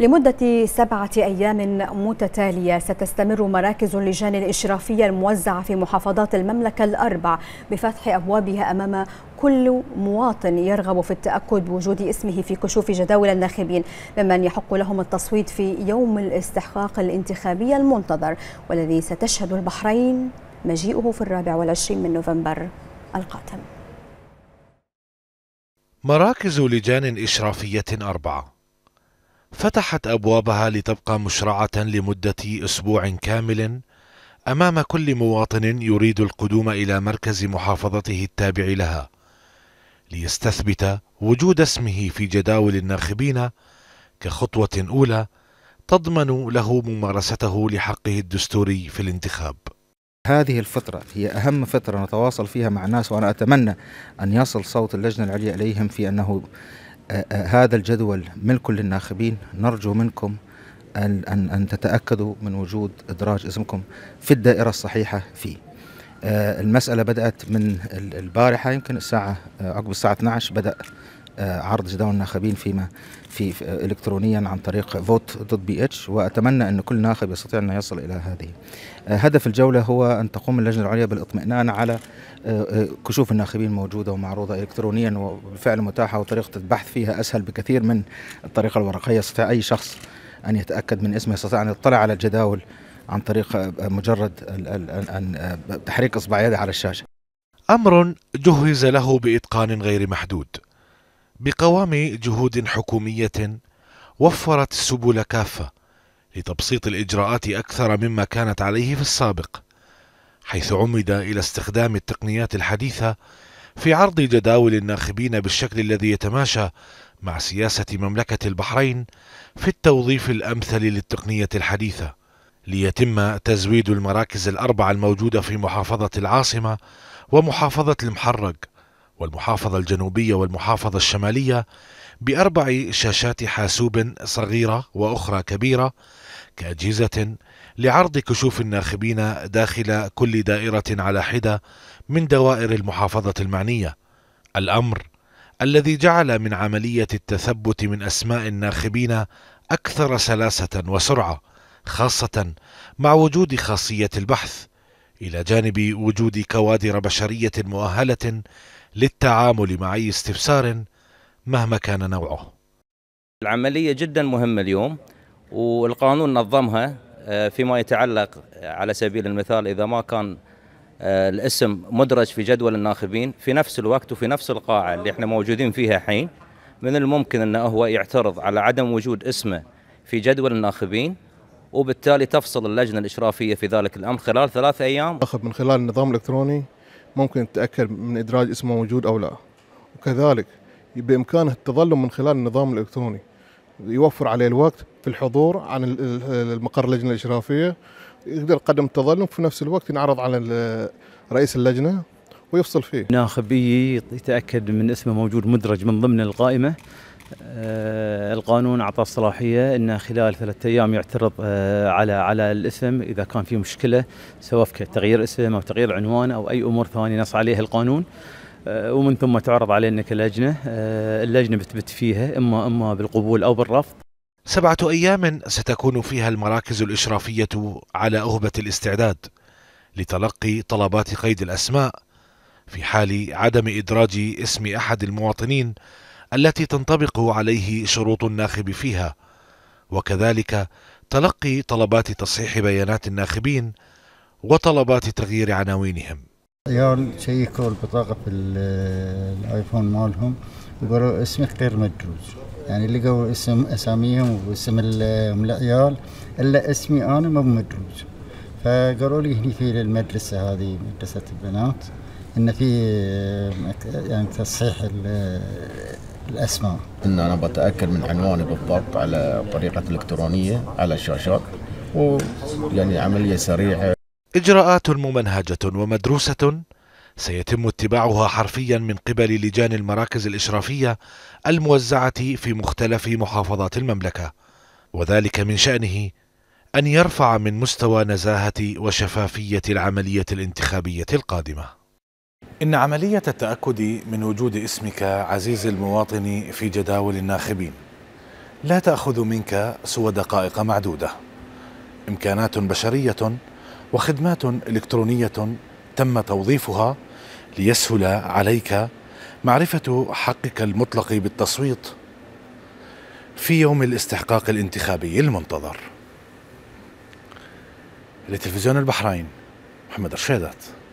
لمدة سبعة أيام متتالية ستستمر مراكز اللجان الإشرافية الموزعة في محافظات المملكة الأربع بفتح أبوابها أمام كل مواطن يرغب في التأكد بوجود اسمه في كشوف جداول الناخبين ممن يحق لهم التصويت في يوم الاستحقاق الانتخابي المنتظر والذي ستشهد البحرين مجيئه في الرابع والعشرين من نوفمبر القادم مراكز لجان إشرافية أربعة فتحت أبوابها لتبقى مشرعة لمدة أسبوع كامل أمام كل مواطن يريد القدوم إلى مركز محافظته التابع لها ليستثبت وجود اسمه في جداول الناخبين كخطوة أولى تضمن له ممارسته لحقه الدستوري في الانتخاب هذه الفترة هي أهم فترة نتواصل فيها مع الناس وأنا أتمنى أن يصل صوت اللجنة العليا إليهم في أنه آه، آه، هذا الجدول ملك للناخبين نرجو منكم أن, أن, أن تتأكدوا من وجود إدراج اسمكم في الدائرة الصحيحة فيه آه، المسألة بدأت من البارحة يمكن الساعة عقب الساعة 12 بدأ آه، عرض جداول الناخبين فيما في آه، الكترونيا عن طريق فوت دوت بي اتش واتمنى ان كل ناخب يستطيع ان يصل الى هذه. آه، هدف الجوله هو ان تقوم اللجنه العليا بالاطمئنان على كشوف الناخبين موجوده ومعروضه الكترونيا وبالفعل متاحه وطريقه البحث فيها اسهل بكثير من الطريقه الورقيه يستطيع اي شخص ان يتاكد من اسمه يستطيع ان يطلع على الجداول عن طريق مجرد تحريك اصبع يده على الشاشه. امر جهز له باتقان غير محدود. بقوام جهود حكومية وفرت السبل كافة لتبسيط الإجراءات أكثر مما كانت عليه في السابق حيث عمد إلى استخدام التقنيات الحديثة في عرض جداول الناخبين بالشكل الذي يتماشى مع سياسة مملكة البحرين في التوظيف الأمثل للتقنية الحديثة ليتم تزويد المراكز الأربعة الموجودة في محافظة العاصمة ومحافظة المحرق والمحافظة الجنوبية والمحافظة الشمالية بأربع شاشات حاسوب صغيرة وأخرى كبيرة كأجهزة لعرض كشوف الناخبين داخل كل دائرة على حدة من دوائر المحافظة المعنية. الأمر الذي جعل من عملية التثبت من أسماء الناخبين أكثر سلاسة وسرعة، خاصة مع وجود خاصية البحث. إلى جانب وجود كوادر بشرية مؤهلة للتعامل مع أي استفسار مهما كان نوعه العملية جدا مهمة اليوم والقانون نظمها آه، فيما يتعلق على سبيل المثال إذا ما كان آه، الاسم مدرج في جدول الناخبين في نفس الوقت وفي نفس القاعة اللي احنا موجودين فيها حين من الممكن أنه هو يعترض على عدم وجود اسمه في جدول الناخبين وبالتالي تفصل اللجنه الاشرافيه في ذلك الامر خلال ثلاث ايام. من خلال النظام الالكتروني ممكن تتاكد من ادراج اسمه موجود او لا. وكذلك بامكانه التظلم من خلال النظام الالكتروني يوفر عليه الوقت في الحضور عن المقر اللجنه الاشرافيه يقدر يقدم التظلم في نفس الوقت ينعرض على رئيس اللجنه ويفصل فيه. ناخبي يتاكد من اسمه موجود مدرج من ضمن القائمه آه، القانون اعطى الصلاحيه انه خلال ثلاثة ايام يعترض آه، على على الاسم اذا كان في مشكله سواء في تغيير اسم او تغيير عنوان او اي امور ثانيه نص عليها القانون آه، ومن ثم تعرض علينا كلجنه اللجنه بتبت فيها اما اما بالقبول او بالرفض سبعه ايام ستكون فيها المراكز الاشرافيه على اهبه الاستعداد لتلقي طلبات قيد الاسماء في حال عدم ادراج اسم احد المواطنين التي تنطبق عليه شروط الناخب فيها وكذلك تلقي طلبات تصحيح بيانات الناخبين وطلبات تغيير عناوينهم يال شيكوا البطاقة في الايفون مالهم وقالوا اسمك غير مدروج يعني لقوا اسم اساميهم واسم العيال الا اسمي انا ما مدروج فقالوا لي هني في المدرسة هذه مدرسة البنات ان في يعني تصحيح الاسماء ان انا بتاكد من عنواني بالضبط على طريقه الكترونيه على الشاشات يعني عمليه سريعه اجراءات ممنهجه ومدروسه سيتم اتباعها حرفيا من قبل لجان المراكز الاشرافيه الموزعه في مختلف محافظات المملكه وذلك من شانه ان يرفع من مستوى نزاهه وشفافيه العمليه الانتخابيه القادمه إن عملية التأكد من وجود اسمك عزيزي المواطن في جداول الناخبين لا تأخذ منك سوى دقائق معدودة إمكانات بشرية وخدمات إلكترونية تم توظيفها ليسهل عليك معرفة حقك المطلق بالتصويت في يوم الاستحقاق الانتخابي المنتظر لتلفزيون البحرين محمد رشيدات